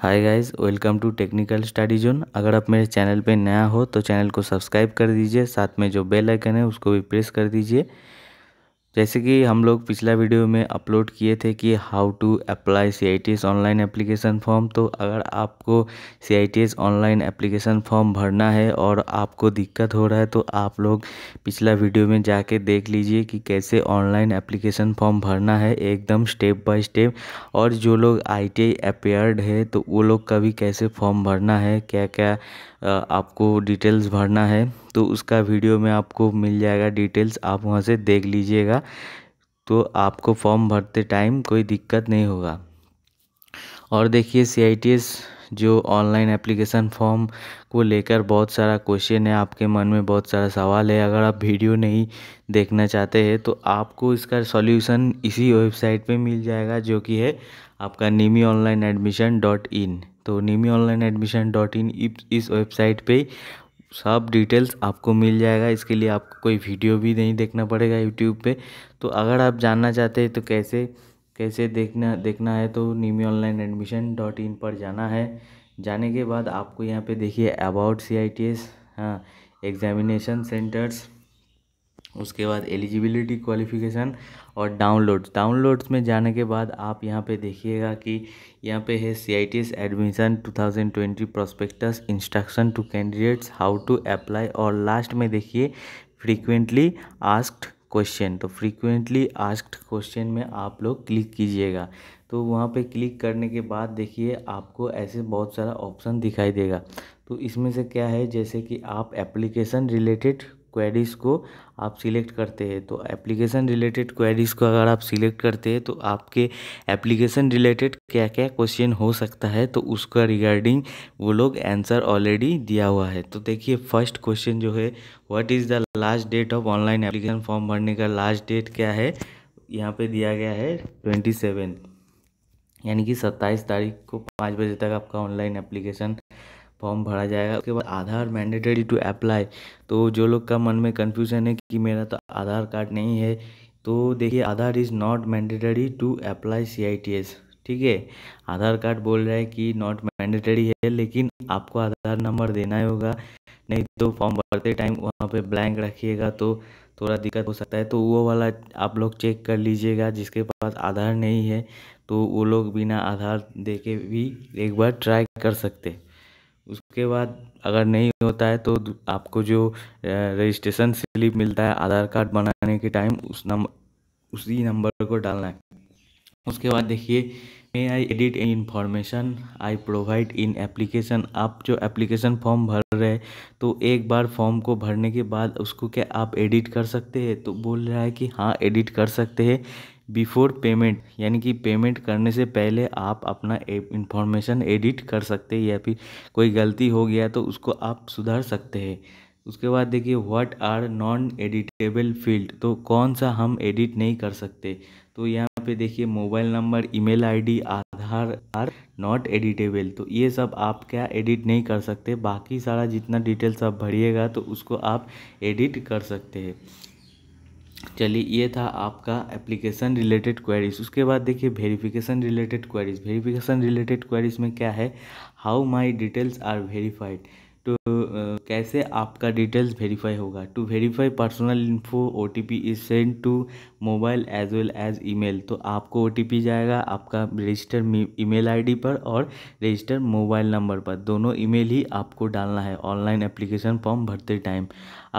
hi guys welcome to technical study zone अगर आप मेरे चैनल पे नया हो तो चैनल को सब्सक्राइब कर दीजिए साथ में जो बेल आइकन है उसको भी प्रेस कर दीजिए जैसे कि हम लोग पिछला वीडियो में अपलोड किए थे कि how to apply C I T S online application form तो अगर आपको C I T S online application form भरना है और आपको दिक्कत हो रहा है तो आप लोग पिछला वीडियो में जाके देख लीजिए कि कैसे ऑनलाइन एप्लीकेशन फॉर्म भरना है एकदम स्टेप बाय स्टेप और जो लोग आई टी आई अपेयर्ड है तो वो लोग का भी कैसे फॉर्म भरना है क्या क्या आपको डिटेल्स भरना है तो उसका वीडियो में आपको मिल जाएगा डिटेल्स आप वहाँ से देख लीजिएगा तो आपको फॉर्म भरते टाइम कोई दिक्कत नहीं होगा और देखिए सी जो ऑनलाइन एप्लीकेशन फॉर्म को लेकर बहुत सारा क्वेश्चन है आपके मन में बहुत सारा सवाल है अगर आप वीडियो नहीं देखना चाहते हैं तो आपको इसका सॉल्यूशन इसी वेबसाइट पे मिल जाएगा जो कि है आपका NIMI online admission dot in तो नीमी ऑनलाइन एडमिशन डॉट इन इस वेबसाइट पे सब डिटेल्स आपको मिल जाएगा इसके लिए आपको कोई वीडियो भी नहीं देखना पड़ेगा यूट्यूब पे तो अगर आप जानना चाहते हैं तो कैसे कैसे देखना देखना है तो नीमी ऑनलाइन एडमिशन डॉट इन पर जाना है जाने के बाद आपको यहाँ पे देखिए about C I T S हाँ एग्जामिनेशन सेंटर्स उसके बाद एलिजिबिलिटी क्वालिफिकेशन और डाउनलोड्स डाउनलोड्स में जाने के बाद आप यहाँ पे देखिएगा कि यहाँ पे है C I T S admission two thousand twenty prospectus instruction to candidates how to apply और लास्ट में देखिए फ्रीक्वेंटली आस्क्ड क्वेश्चन तो फ्रीक्वेंटली आस्क्ड क्वेश्चन में आप लोग क्लिक कीजिएगा तो वहाँ पर क्लिक करने के बाद देखिए आपको ऐसे बहुत सारा ऑप्शन दिखाई देगा तो इसमें से क्या है जैसे कि आप एप्लीकेशन रिलेटेड क्वेरीज़ को आप सिलेक्ट करते हैं तो एप्लीकेशन रिलेटेड क्वेरीज़ को अगर आप सिलेक्ट करते हैं तो आपके एप्लीकेशन रिलेटेड क्या क्या क्वेश्चन हो सकता है तो उसका रिगार्डिंग वो लोग आंसर ऑलरेडी दिया हुआ है तो देखिए फर्स्ट क्वेश्चन जो है what is the last date of online application form भरने का लास्ट डेट क्या है यहाँ पर दिया गया है ट्वेंटी सेवन यानी कि सत्ताईस तारीख को पाँच बजे तक आपका ऑनलाइन एप्लीकेशन फॉर्म भरा जाएगा उसके बाद आधार मैंडेटरी टू अप्लाई तो जो लोग का मन में कन्फ्यूज़न है कि मेरा तो आधार कार्ड नहीं है तो देखिए Aadhaar is not mandatory to apply C I T S ठीक है आधार कार्ड बोल रहा है कि नॉट मैंडेटरी है लेकिन आपको आधार नंबर देना ही होगा नहीं तो फॉर्म भरते टाइम वहाँ पे ब्लैंक रखिएगा तो थोड़ा दिक्कत हो सकता है तो वो वाला आप लोग चेक कर लीजिएगा जिसके पास आधार नहीं है तो वो लोग बिना आधार दे के भी एक बार ट्राई कर सकते उसके बाद अगर नहीं होता है तो आपको जो रजिस्ट्रेशन स्लिप मिलता है आधार कार्ड बनाने के टाइम उस नंबर उसी नंबर को डालना है उसके बाद देखिए may I edit information I provide in application आप जो एप्लीकेशन फॉर्म भर रहे हैं तो एक बार फॉर्म को भरने के बाद उसको क्या आप एडिट कर सकते हैं तो बोल रहा है कि हाँ एडिट कर सकते हैं बिफोर पेमेंट यानी कि पेमेंट करने से पहले आप अपना इन्फॉर्मेशन एडिट कर सकते हैं या फिर कोई गलती हो गया तो उसको आप सुधार सकते हैं उसके बाद देखिए what are non editable field तो कौन सा हम एडिट नहीं कर सकते तो यहाँ पे देखिए mobile number email ID Aadhaar are not editable तो ये सब आप क्या एडिट नहीं कर सकते बाकी सारा जितना डिटेल्स आप भरिएगा तो उसको आप एडिट कर सकते हैं चलिए ये था आपका एप्लीकेशन रिलेटेड क्वेरीज उसके बाद देखिए verification related queries verification related queries में क्या है how my details are verified to uh, कैसे आपका डिटेल्स वेरीफाई होगा to verify personal info O T P is send to mobile as well as email तो आपको ओ टी पी जाएगा आपका रजिस्टर ईमेल आईडी पर और रजिस्टर मोबाइल नंबर पर दोनों ईमेल ही आपको डालना है ऑनलाइन एप्लीकेशन फॉर्म भरते टाइम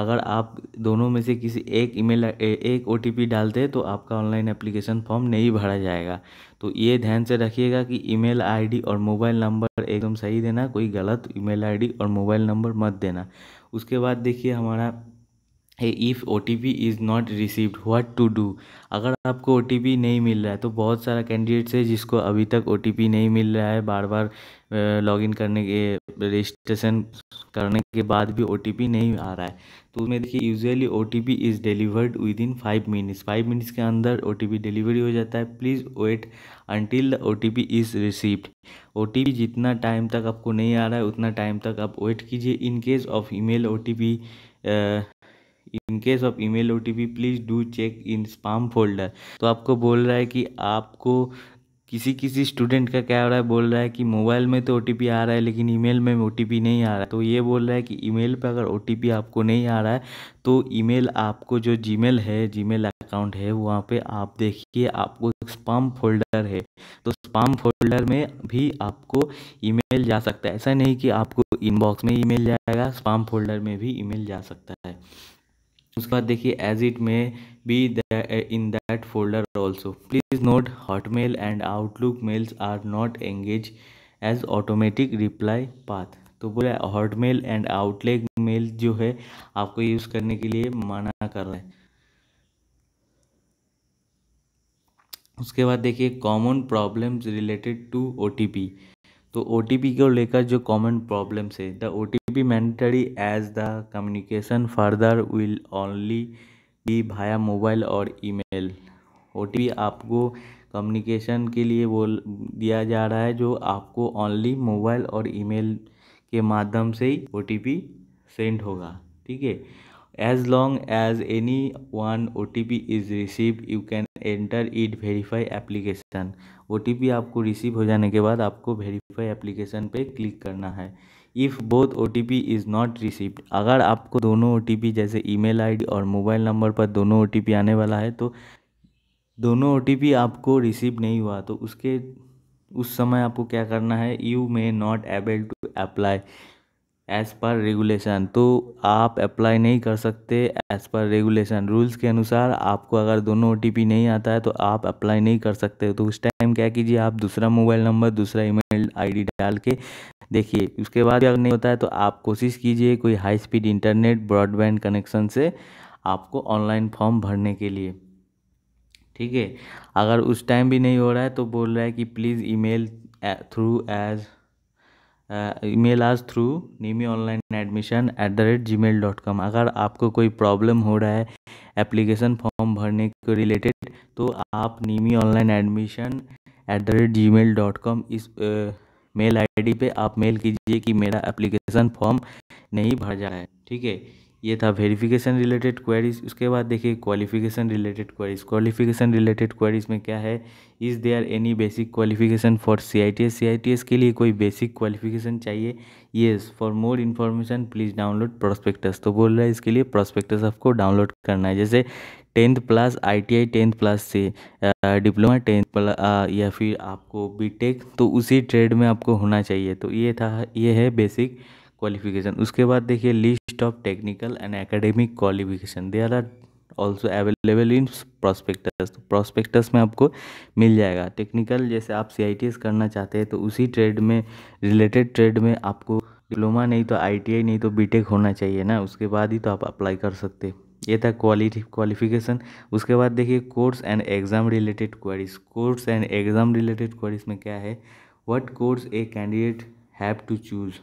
अगर आप दोनों में से किसी एक ईमेल एक ओ टी पी डालते हैं तो आपका ऑनलाइन एप्लीकेशन फॉर्म नहीं भरा जाएगा तो ये ध्यान से रखिएगा कि ईमेल आईडी और मोबाइल नंबर एकदम सही देना कोई गलत ईमेल आईडी और मोबाइल नंबर मत देना उसके बाद देखिए हमारा if O T P is not received what to do अगर आपको ओ टी पी नहीं मिल रहा है तो बहुत सारा कैंडिडेट्स है जिसको अभी तक ओ टी पी नहीं मिल रहा है बार बार लॉग इन करने के रजिस्ट्रेशन करने के बाद भी ओ टी पी नहीं आ रहा है तो उसमें देखिए usually O T P is delivered within five minutes five minutes के अंदर ओ टी पी डिलीवरी हो जाता है please wait until the O T P is received O T P जितना टाइम तक आपको नहीं आ रहा है उतना टाइम तक आप वेट कीजिए in case of email O T P in case of email O please do check in spam folder तो आपको बोल रहा है कि आपको किसी किसी स्टूडेंट का क्या हो रहा है बोल रहा है कि मोबाइल में तो ओ आ रहा है लेकिन ईमेल में ओ नहीं आ रहा है तो ये बोल रहा है कि ईमेल पर अगर ओ आपको नहीं आ रहा है तो ईमेल आपको जो जीमेल है जीमेल अकाउंट है वहाँ पे आप देखिए आपको स्पाम फोल्डर है तो स्पाम फोल्डर में भी आपको ईमेल जा सकता है ऐसा नहीं कि आपको इनबॉक्स में मेल जाएगा स्पाम फोल्डर में भी मेल जा सकता है उसके बाद देखिए as it may be in that folder also please note Hotmail and Outlook mails are not engage as automatic reply path तो बोले हॉटमेल एंड आउटलेक मेल जो है आपको यूज़ करने के लिए मना कर रहा है उसके बाद देखिए common problems related to O T P तो ओ को लेकर जो कॉमन प्रॉब्लम्स है the O T P mandatory as the communication further will only be via mobile और ईमेल ओ आपको कम्युनिकेशन के लिए बोल दिया जा रहा है जो आपको ओनली मोबाइल और ईमेल के माध्यम से ही ओ सेंड होगा ठीक है as as long any one O T P is otp you can enter it verify application O T P आपको रिसीव हो जाने के बाद आपको वेरीफाई एप्लीकेशन पर क्लिक करना है if both O T P is not received अगर आपको दोनों ओ टी पी जैसे ई मेल आई डी और मोबाइल नंबर पर दोनों ओ टी पी आने वाला है तो दोनों ओ टी पी आपको रिसीव नहीं हुआ तो उसके उस समय आपको क्या करना है you may not able to apply as per regulation तो आप अप्लाई नहीं कर सकते एज़ पर रेगुलेशन रूल्स के अनुसार आपको अगर दोनों ओ नहीं आता है तो आप अप्लाई नहीं कर सकते तो उस टाइम क्या कीजिए आप दूसरा मोबाइल नंबर दूसरा ईमेल आईडी डाल के देखिए उसके बाद अगर नहीं होता है तो आप कोशिश कीजिए कोई high speed internet broadband connection से आपको ऑनलाइन फॉर्म भरने के लिए ठीक है अगर उस टाइम भी नहीं हो रहा है तो बोल रहा है कि प्लीज़ ई थ्रू एज़ ईमेल आज through NIMI online admission at the rate Gmail dot com अगर आपको कोई प्रॉब्लम हो रहा है एप्लीकेशन फॉर्म भरने के रिलेटेड तो आप NIMI online admission at the rate Gmail dot com इस मेल uh, आईडी पे आप मेल कीजिए कि मेरा एप्लीकेशन फॉर्म नहीं भर जा रहा है ठीक है ये था वेरिफिकेशन रिलेटेड क्वेरीज उसके बाद देखिए qualification related queries qualification related queries में क्या है is there any basic qualification for C I T S C I T S के लिए कोई बेसिक क्वालिफिकेशन चाहिए yes for more information please download prospectus तो बोल रहा है इसके लिए प्रोस्पेक्टस आपको डाउनलोड करना है जैसे tenth plus I T I tenth plus से डिप्लोमा टेंथ प्लस या फिर आपको बी टेक तो उसी ट्रेड में आपको होना चाहिए तो ये था ये है बेसिक क्वालिफिकेशन उसके बाद देखिए list list of technical and academic qualification there are also available in prospectus तो प्रॉस्पेक्टस में आपको मिल जाएगा टेक्निकल जैसे आप सी करना चाहते हैं तो उसी ट्रेड में रिलेटेड ट्रेड में आपको डिप्लोमा नहीं तो आई नहीं तो टेक होना चाहिए ना उसके बाद ही तो आप अप्लाई कर सकते ये था क्वालिटी क्वालिफिकेशन उसके बाद देखिए course and exam related queries course and exam related queries में क्या है what course a candidate have to choose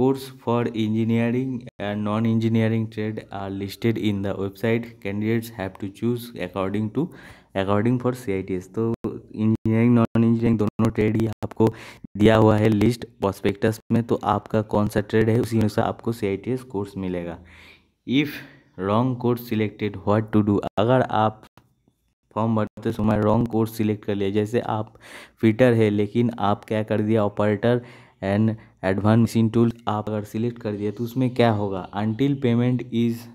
course for engineering and non engineering trade are listed in the website candidates have to choose according to according for C I T S तो engineering non engineering दोनों trade ही आपको दिया हुआ है list prospectus में तो आपका कौन सा ट्रेड है उसी अनुसार आपको C I T S course मिलेगा if wrong course selected what to do अगर आप फॉर्म भरते समय रॉन्ग कोर्स सिलेक्ट कर लिया जैसे आप फिटर है लेकिन आप क्या कर दिया operator and advance machine tool आप अगर सिलेक्ट कर दिए तो उसमें क्या होगा until payment is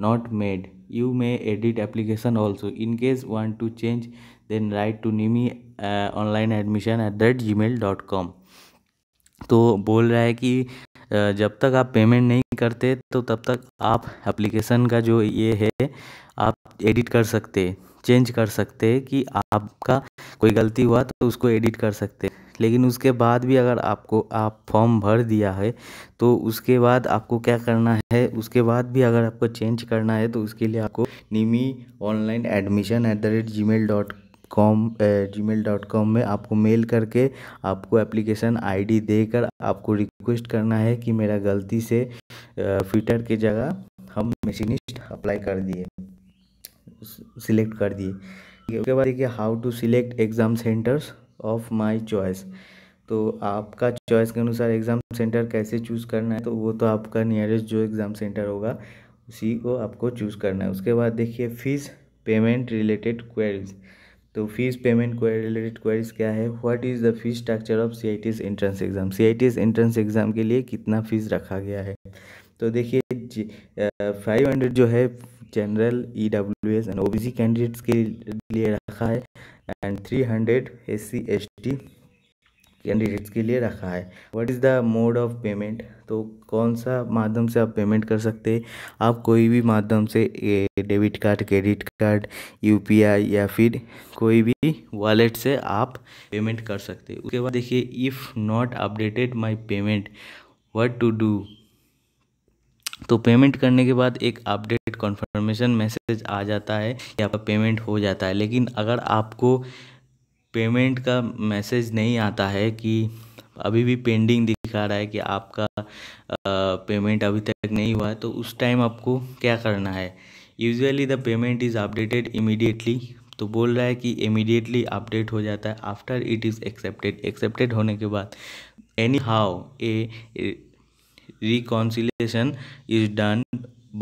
not made you may edit application also in case want to change then write to NIMI online admission at the rate Gmail dot com तो बोल रहा है कि uh, जब तक आप पेमेंट नहीं करते तो तब तक आप एप्लीकेशन का जो ये है आप एडिट कर सकते चेंज कर सकते कि आपका कोई गलती हुआ तो उसको एडिट कर सकते लेकिन उसके बाद भी अगर आपको आप फॉर्म भर दिया है तो उसके बाद आपको क्या करना है उसके बाद भी अगर आपको चेंज करना है तो उसके लिए आपको NIMI online admission at the rate Gmail dot com Gmail dot com में आपको मेल करके आपको एप्लीकेशन आईडी देकर आपको रिक्वेस्ट करना है कि मेरा गलती से फिटर के जगह हम मशीनिस्ट अप्लाई कर दिए सिलेक्ट कर दिए उसके बाद देखिए how to select exam centres of my choice तो आपका चॉइस के अनुसार एग्ज़ाम सेंटर कैसे चूज़ करना है तो वो तो आपका नियरेस्ट जो एग्ज़ाम सेंटर होगा उसी को आपको चूज़ करना है उसके बाद देखिए फ़ीस पेमेंट रिलेटेड क्वेरीज तो फीस पेमेंट रिलेटेड क्वेरीज क्या है what is the fees structure of C I T entrance exam C I T entrance exam के लिए कितना फीस रखा गया है तो देखिए फाइव हंड्रेड जो है general E W S and O B C candidates के लिए रखा है and three hundred S C S T candidates के लिए रखा है what is the mode of payment तो कौन सा माध्यम से आप पेमेंट कर सकते हैं आप कोई भी माध्यम से debit card credit card UPI या फिर कोई भी वॉलेट से आप पेमेंट कर सकते हैं उसके बाद देखिए if not updated my payment what to do तो पेमेंट करने के बाद एक अपडेट कॉन्फर्मेशन मैसेज आ जाता है कि आपका पेमेंट हो जाता है लेकिन अगर आपको पेमेंट का मैसेज नहीं आता है कि अभी भी पेंडिंग दिखा रहा है कि आपका पेमेंट अभी तक नहीं हुआ है तो उस टाइम आपको क्या करना है usually the payment is updated immediately तो बोल रहा है कि इमीडिएटली अपडेट हो जाता है after it is accepted accepted होने के बाद anyhow a reconciliation is done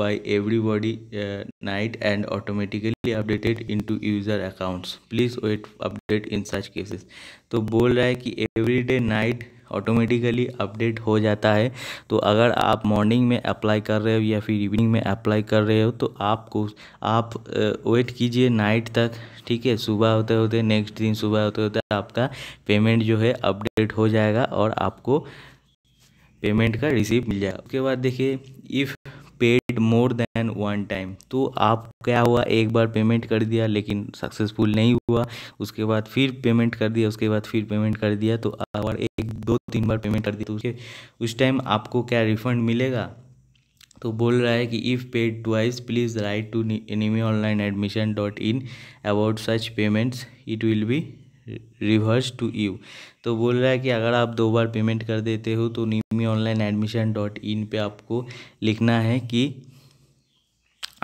by everybody uh, night and automatically updated into user accounts please wait update in such cases तो बोल रहा है कि every day night automatically update हो जाता है तो अगर आप मॉर्निंग में अप्लाई कर रहे हो या फिर इवनिंग में अप्लाई कर रहे हो तो आपको आप वेट uh, कीजिए नाइट तक ठीक है सुबह होते होते नेक्स्ट दिन सुबह होते होते आपका पेमेंट जो है अपडेट हो जाएगा और आपको पेमेंट का रिसीव मिल जाएगा उसके बाद देखिए if paid more than one time तो आप क्या हुआ एक बार पेमेंट कर दिया लेकिन सक्सेसफुल नहीं हुआ उसके बाद फिर पेमेंट कर दिया उसके बाद फिर पेमेंट कर दिया तो अगर एक दो तीन बार पेमेंट कर दिया तो उसके उस टाइम आपको क्या रिफंड मिलेगा तो बोल रहा है कि if paid twice please write to NIMI online admission dot in about such payments it will be reverse to you तो बोल रहा है कि अगर आप दो बार पेमेंट कर देते हो तो नीमी ऑनलाइन एडमिशन डॉट इन पर आपको लिखना है कि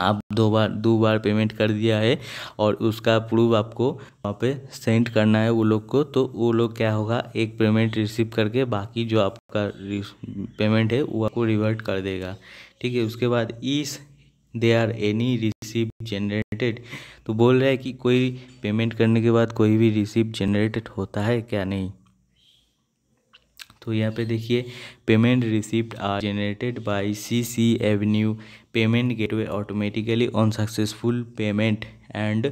आप दो बार दो बार पेमेंट कर दिया है और उसका प्रूफ आपको वहाँ पे सेंड करना है वो लोग को तो वो लोग क्या होगा एक पेमेंट रिसीव करके बाकी जो आपका पेमेंट है वो आपको रिवर्ट कर देगा ठीक है उसके बाद is they are any receive generated तो बोल रहा है कि कोई पेमेंट करने के बाद कोई भी रिसीव जनरेटेड होता है क्या नहीं तो यहाँ पे देखिए payment receipt are generated by C C Avenue payment gateway automatically on successful payment and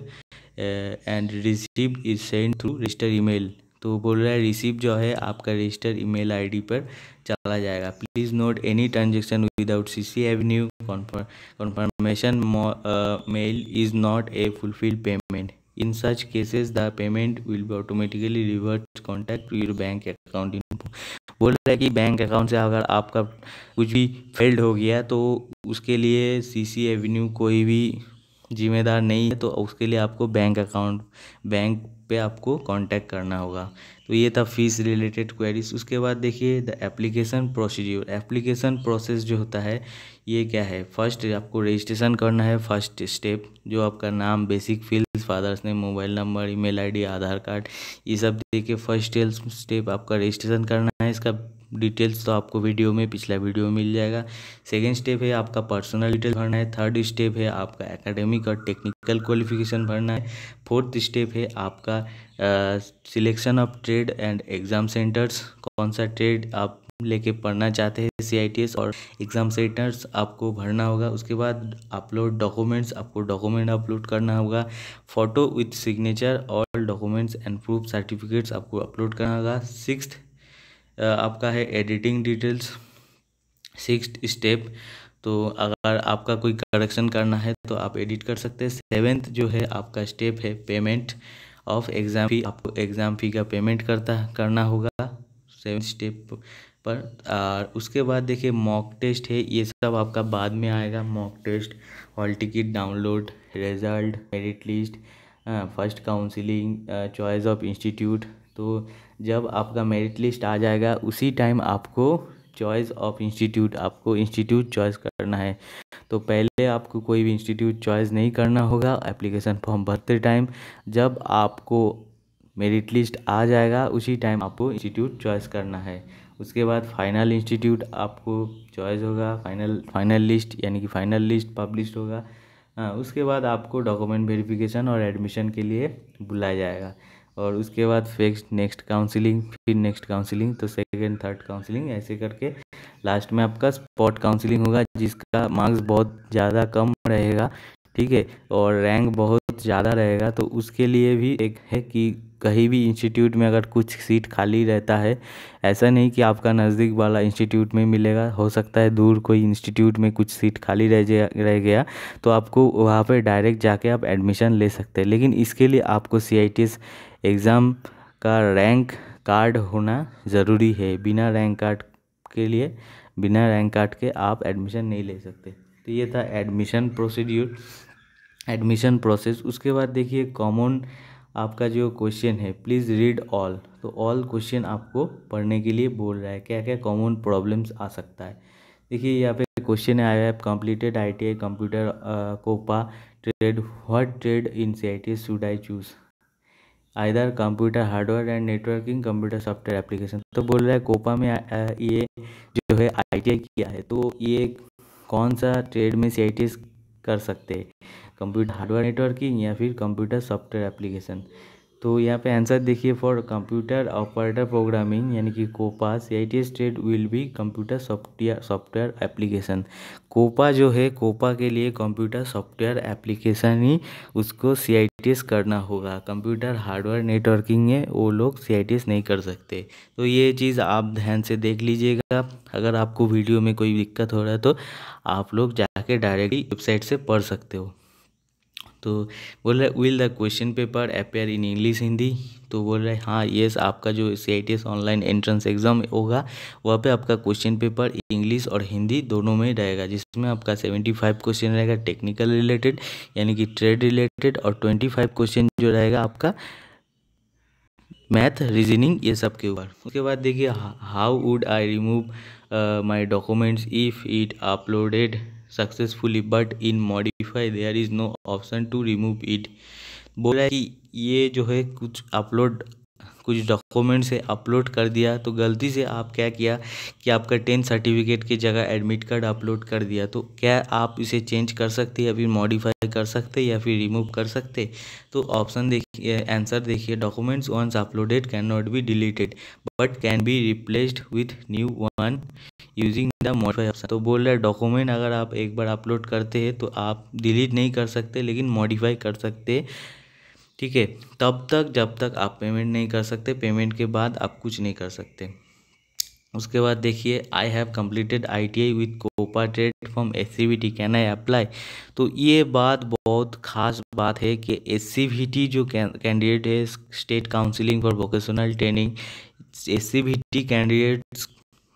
and receipt is send through register email तो बोल रहा है रिसिप्ट जो है आपका रजिस्टर ईमेल आईडी पर चला जाएगा please note any transaction without C C Avenue confirmation mail is not a fulfilled payment in such cases the payment will be automatically revert contact to your bank account in बोल रहे हैं कि bank account से अगर आपका कुछ भी failed हो गया तो उसके लिए सी सी एवेन्यू कोई भी जिम्मेदार नहीं है तो उसके लिए आपको बैंक अकाउंट बैंक पे आपको कांटेक्ट करना होगा तो ये था फीस रिलेटेड क्वेरीज उसके बाद देखिए the application procedure application process जो होता है ये क्या है फर्स्ट आपको रजिस्ट्रेशन करना है फर्स्ट स्टेप जो आपका नाम basic field father's name mobile number email ID Aadhaar card ये सब देखिए फर्स्ट स्टेप आपका रजिस्ट्रेशन करना है इसका डिटेल्स तो आपको वीडियो में पिछला वीडियो में मिल जाएगा सेकेंड स्टेप है आपका पर्सनल डिटेल भरना है थर्ड स्टेप है आपका एकेडमिक और टेक्निकल क्वालिफिकेशन भरना है फोर्थ स्टेप है आपका selection of trade and exam centres कौन सा ट्रेड आप लेके पढ़ना चाहते हैं सी और एग्ज़ाम सेंटर्स आपको भरना होगा उसके बाद अपलोड डॉक्यूमेंट्स आपको डॉक्यूमेंट अपलोड करना होगा फ़ोटो विथ सिग्नेचर और डॉक्यूमेंट्स एंड प्रूफ सर्टिफिकेट्स आपको अपलोड करना होगा सिक्स्थ आपका है एडिटिंग डिटेल्स सिक्स स्टेप तो अगर आपका कोई करेक्शन करना है तो आप एडिट कर सकते हैं सेवेंथ जो है आपका स्टेप है पेमेंट ऑफ एग्ज़ाम फी आपको एग्ज़ाम फ़ी का पेमेंट करता करना होगा सेवन स्टेप पर और उसके बाद देखिए मॉक टेस्ट है ये सब आपका बाद में आएगा mock test hall ticket download result merit list first counselling choice of institute तो जब आपका मेरिट लिस्ट आ जाएगा उसी टाइम आपको चॉइस ऑफ इंस्टीट्यूट आपको इंस्टीट्यूट चॉइस करना है तो पहले आपको कोई भी इंस्टीट्यूट चॉइस नहीं करना होगा एप्लीकेशन फॉर्म भरते टाइम जब आपको मेरिट लिस्ट आ जाएगा उसी टाइम आपको इंस्टीट्यूट चॉइस करना है उसके बाद फाइनल इंस्टीट्यूट आपको चॉइस होगा फाइनल फाइनल लिस्ट यानी कि फाइनल लिस्ट पब्लिश होगा हाँ, उसके बाद आपको डॉक्यूमेंट वेरिफिकेशन और एडमिशन के लिए बुलाया जाएगा और उसके बाद फेक्स नेक्स्ट काउंसिलिंग फिर नेक्स्ट काउंसिलिंग तो सेकेंड थर्ड काउंसिलिंग ऐसे करके लास्ट में आपका स्पॉट काउंसिलिंग होगा जिसका मार्क्स बहुत ज़्यादा कम रहेगा ठीक है और रैंक बहुत ज़्यादा रहेगा तो उसके लिए भी एक है कि कहीं भी इंस्टीट्यूट में अगर कुछ सीट खाली रहता है ऐसा नहीं कि आपका नज़दीक वाला इंस्टीट्यूट में मिलेगा हो सकता है दूर कोई इंस्टीट्यूट में कुछ सीट खाली रह रह गया तो आपको वहाँ पर डायरेक्ट जाके आप एडमिशन ले सकते हैं लेकिन इसके लिए आपको सी एग्ज़ाम का रैंक कार्ड होना ज़रूरी है बिना रैंक कार्ड के लिए बिना रैंक कार्ड के आप एडमिशन नहीं ले सकते तो ये था एडमिशन प्रोसीड्यूर एडमिशन प्रोसेस उसके बाद देखिए कॉमन आपका जो क्वेश्चन है प्लीज़ रीड ऑल तो ऑल क्वेश्चन आपको पढ़ने के लिए बोल रहा है क्या क्या कॉमन प्रॉब्लम्स आ सकता है देखिए यहाँ पे क्वेश्चन है आया है completed I computer COPA trade what trade in C I T should I choose either computer hardware and networking computer software application तो बोल रहा है कोपा में ये जो है आई किया है तो ये कौन सा ट्रेड में सी आई कर सकते हैं कंप्यूटर हार्डवेयर नेटवर्किंग या फिर कंप्यूटर सॉफ्टवेयर एप्लीकेशन तो यहाँ पे आंसर देखिए फॉर कंप्यूटर ऑपरेटर प्रोग्रामिंग यानी कि C I T state will be computer software software application COPA जो है कोपा के लिए कंप्यूटर सॉफ्टवेयर एप्लीकेशन ही उसको सी आई टी एस करना होगा कंप्यूटर हार्डवेयर नेटवर्किंग है वो लोग सी आई टी एस नहीं कर सकते तो ये चीज़ आप ध्यान से देख लीजिएगा अगर आपको वीडियो में कोई दिक्कत हो रहा है तो आप लोग जाके डायरेक्टली वेबसाइट से पढ़ सकते हो तो बोल रहे will the question paper appear in English Hindi तो बोल रहे हाँ येस आपका जो C I T S online entrance exam होगा वहाँ पे आपका क्वेश्चन पेपर इंग्लिश और हिंदी दोनों में रहेगा जिसमें आपका सेवेंटी फाइव क्वेश्चन रहेगा टेक्निकल रिलेटेड यानी कि ट्रेड रिलेटेड और ट्वेंटी फाइव क्वेश्चन जो रहेगा आपका मैथ रीजनिंग ये सब के ऊपर उसके बाद देखिए how would I remove my documents if it uploaded successfully but in modify there is no option to remove it बोला कि ये जो है कुछ अपलोड कुछ डॉक्यूमेंट्स है अपलोड कर दिया तो गलती से आप क्या किया कि आपका टेंथ सर्टिफिकेट की जगह एडमिट कार्ड अपलोड कर दिया तो क्या आप इसे चेंज कर सकते या फिर मॉडिफाई कर सकते या फिर रिमूव कर सकते तो ऑप्शन देखिए आंसर देखिए documents once uploaded can not be deleted but can be replaced with new one using the modify option तो बोल रहे हैं डॉक्यूमेंट अगर आप एक बार अपलोड करते हैं तो आप डिलीट नहीं कर सकते लेकिन मॉडिफाई कर सकते ठीक है तब तक जब तक आप पेमेंट नहीं कर सकते पेमेंट के बाद आप कुछ नहीं कर सकते उसके बाद देखिए I have completed I T I with COPA trade from S C V T can I apply तो ये बात बहुत खास बात है कि एस सी वी टी जो कैंडिडेट है state counselling for vocational training S C V T candidates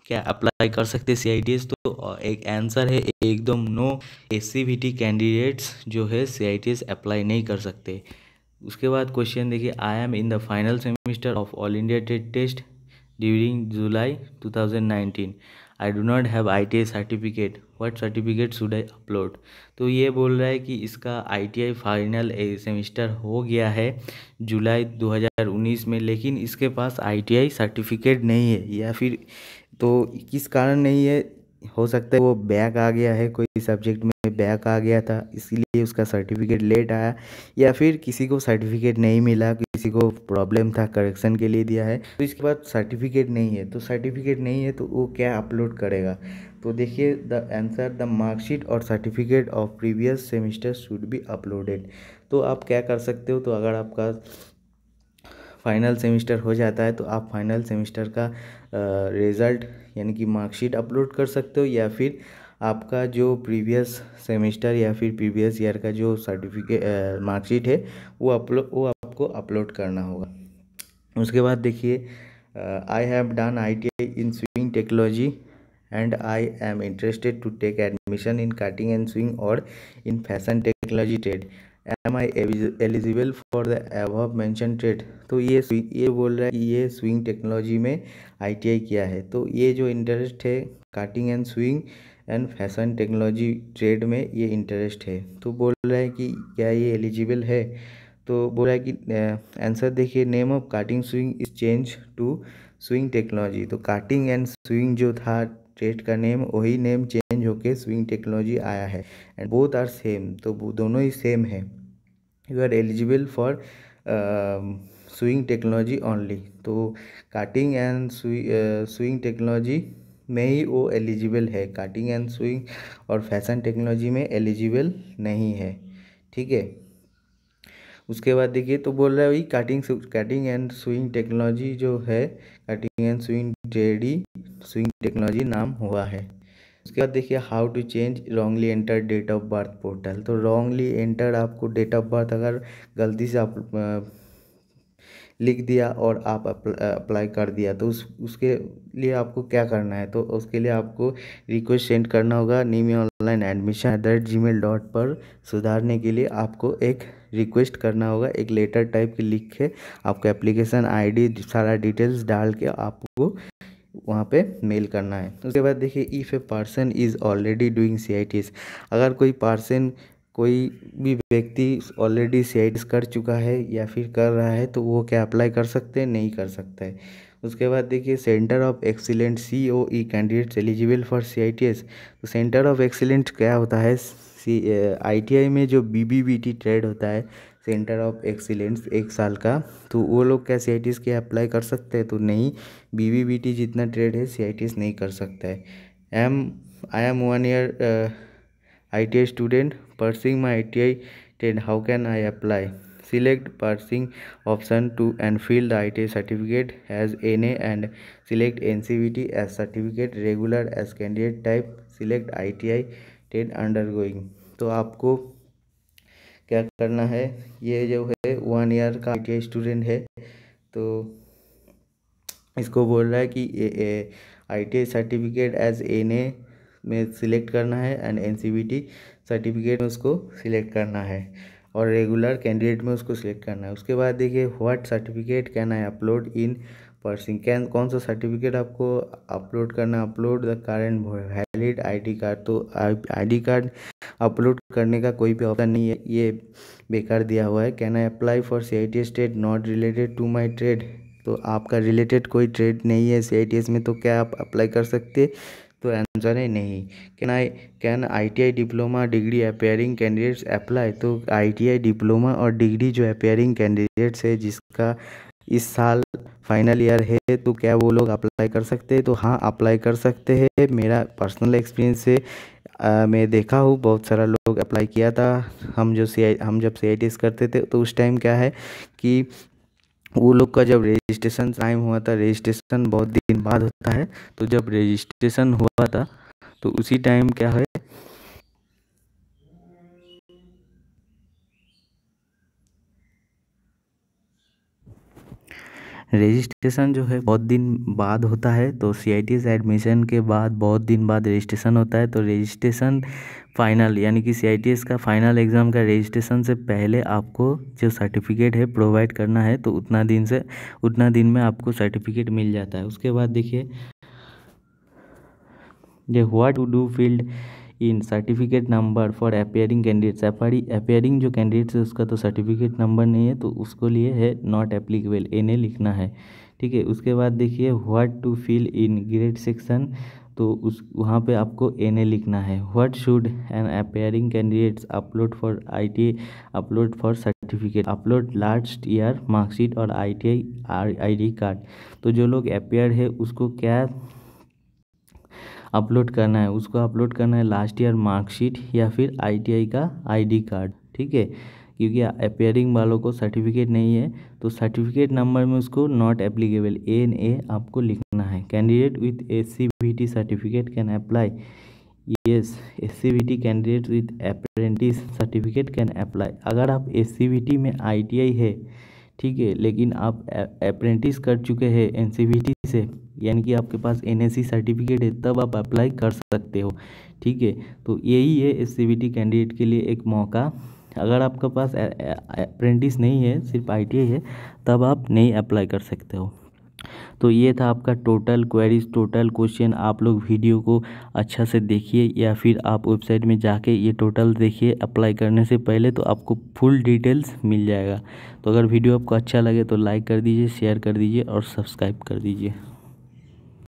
क्या अप्लाई कर सकते सी आई टी एस तो एक आंसर है एकदम no S C V T candidates जो है C I T S apply नहीं कर सकते उसके बाद क्वेश्चन देखिए I am in the final semester of all India टेट test during July 2019 I do not have I T certificate what certificate should I upload तो ये बोल रहा है कि इसका I T I final semester हो गया है जुलाई 2019 में लेकिन इसके पास आई टी आई सर्टिफिकेट नहीं है या फिर तो किस कारण नहीं है हो सकता है वो बैक आ गया है कोई सब्जेक्ट में बैक आ गया था इसीलिए उसका सर्टिफिकेट लेट आया या फिर किसी को सर्टिफिकेट नहीं मिला किसी को प्रॉब्लम था करेक्शन के लिए दिया है तो इसके बाद सर्टिफिकेट नहीं है तो सर्टिफिकेट नहीं है तो वो क्या अपलोड करेगा तो देखिए द आंसर द मार्कशीट और certificate of previous semester should be uploaded तो आप क्या कर सकते हो तो अगर आपका फाइनल सेमिस्टर हो जाता है तो आप फाइनल सेमिस्टर का रिज़ल्ट यानी कि मार्कशीट अपलोड कर सकते हो या फिर आपका जो प्रीवियस सेमेस्टर या फिर प्रीवियस ईयर का जो सर्टिफिकेट मार्कशीट है वो अपलोड वो आपको अपलोड करना होगा उसके बाद देखिए I have done I T I in sewing technology and I am interested to take admission in cutting and sewing और in fashion technology trade am I eligible for the above mentioned trade तो ये ये बोल रहा है कि ये swing technology में आई किया है तो ये जो इंटरेस्ट है cutting and sewing and fashion technology trade में ये इंटरेस्ट है तो बोल रहा है कि क्या ये एलिजिबल है तो बोल रहा है कि आंसर देखिए name of cutting sewing is change to sewing technology तो काटिंग एंड स्विंग जो था स्टेट का नेम वही नेम चेंज होके स्विंग टेक्नोलॉजी आया है एंड बोथ आर सेम तो दोनों ही सेम है you are eligible for sewing technology only तो काटिंग एंड स्विंग टेक्नोलॉजी में ही वो एलिजिबल है काटिंग एंड स्विंग और फैशन टेक्नोलॉजी में एलिजिबल नहीं है ठीक है उसके बाद देखिए तो बोल रहा है वही cutting cutting and sewing technology जो है कटिंग एंड स्विंग डेडी स्विंग टेक्नोलॉजी नाम हुआ है उसके बाद देखिए how to change wrongly enter date of birth portal तो रॉन्गली एंटर आपको डेट ऑफ बर्थ अगर गलती से आप लिख दिया और आप अप्लाई कर दिया तो उस उसके लिए आपको क्या करना है तो उसके लिए आपको रिक्वेस्ट सेंड करना होगा नीम online admission at the Gmail dot पर सुधारने के लिए आपको एक रिक्वेस्ट करना होगा एक लेटर टाइप के लिख के आपको एप्लीकेशन आईडी सारा डिटेल्स डाल के आपको वहाँ पे मेल करना है उसके बाद देखिए if a person is already doing C अगर कोई पर्सन कोई भी व्यक्ति ऑलरेडी सी कर चुका है या फिर कर रहा है तो वो क्या अप्लाई कर सकते हैं नहीं कर सकता है उसके बाद देखिए centre of excellent C O E candidates eligible for C I T S तो सेंटर ऑफ एक्सीलेंट क्या होता है सी आई टी आई में जो B B B T trade होता है सेंटर ऑफ एक्सीलेंस एक साल का तो वो लोग क्या सी आई टी एस के अप्लाई कर सकते हैं तो नहीं बी बी बी टी जितना ट्रेड है सी आई टी एस नहीं कर सकता है am I am one year I T I student pursuing my I T I trade how can I apply Select parsing option to and fill the ITA certificate as NA and select NCVT as certificate regular as candidate type select ITI टेड undergoing तो आपको क्या करना है ये जो है one year का आई स्टूडेंट है तो इसको बोल रहा है कि I T certificate as N A में सिलेक्ट करना है and N C B T certificate में उसको सिलेक्ट करना है और रेगुलर कैंडिडेट में उसको सिलेक्ट करना है उसके बाद देखिए what certificate can I upload in pursuing can कौन सा सर्टिफिकेट आपको अपलोड करना upload the current valid ID card तो आईडी कार्ड अपलोड करने का कोई भी ऑप्शन नहीं है ये बेकार दिया हुआ है can I apply for C I T state not related to my trade तो आपका रिलेटेड कोई ट्रेड नहीं है सी आई टी एस में तो क्या आप अप्लाई कर सकते तो आंसर है नहीं can I can ITI diploma degree appearing candidates apply तो आईटीआई डिप्लोमा और डिग्री जो अपेयरिंग कैंडिडेट्स है जिसका इस साल फाइनल ईयर है तो क्या वो लोग अप्लाई कर सकते हैं तो हाँ अप्लाई कर सकते हैं मेरा पर्सनल एक्सपीरियंस है आ, मैं देखा हूँ बहुत सारा लोग अप्लाई किया था हम जो सी हम जब सी करते थे तो उस टाइम क्या है कि वो लोग का जब रजिस्ट्रेशन टाइम हुआ था रजिस्ट्रेशन बहुत दिन बाद होता है तो जब रजिस्ट्रेशन हुआ था तो उसी टाइम क्या है रजिस्ट्रेशन जो है बहुत दिन बाद होता है तो सी आई एडमिशन के बाद बहुत दिन बाद रजिस्ट्रेशन होता है तो रजिस्ट्रेशन फाइनल यानी कि सी का फाइनल एग्ज़ाम का रजिस्ट्रेशन से पहले आपको जो सर्टिफिकेट है प्रोवाइड करना है तो उतना दिन से उतना दिन में आपको सर्टिफिकेट मिल जाता है उसके बाद देखिए ये what to do field in certificate number for appearing candidate सफारी अपेयरिंग जो कैंडिडेट्स है उसका तो सर्टिफिकेट नंबर नहीं है तो उसको लिए है नॉट एप्लीकेबल एन लिखना है ठीक है उसके बाद देखिए what to fill in grade section तो उस वहाँ पे आपको एन ए लिखना है what should an appearing candidates upload for I T upload for certificate upload last year marksheet और I T I I D card तो जो लोग अपेयर है उसको क्या अपलोड करना है उसको अपलोड करना है लास्ट ईयर मार्कशीट या फिर आईटीआई का आईडी कार्ड ठीक है क्योंकि अपेयरिंग वालों को सर्टिफिकेट नहीं है तो सर्टिफिकेट नंबर में उसको not applicable A N A आपको लिखना है candidate with S C V T certificate can apply yes S C B T candidate with apprentice certificate can apply अगर आप एस सी बी टी में आई T आई है ठीक है लेकिन आप अप्रेंटिस कर चुके हैं एन सी बी टी से यानी कि आपके पास एन सर्टिफिकेट है तब आप अप्लाई कर सकते हो ठीक है तो यही है एस कैंडिडेट के लिए एक मौका अगर आपके पास अप्रेंटिस नहीं है सिर्फ आई है तब आप नहीं अप्लाई कर सकते हो तो ये था आपका टोटल क्वेरीज टोटल क्वेश्चन आप लोग वीडियो को अच्छा से देखिए या फिर आप वेबसाइट में जाके ये टोटल देखिए अप्लाई करने से पहले तो आपको फुल डिटेल्स मिल जाएगा तो अगर वीडियो आपको अच्छा लगे तो लाइक कर दीजिए शेयर कर दीजिए और सब्सक्राइब कर दीजिए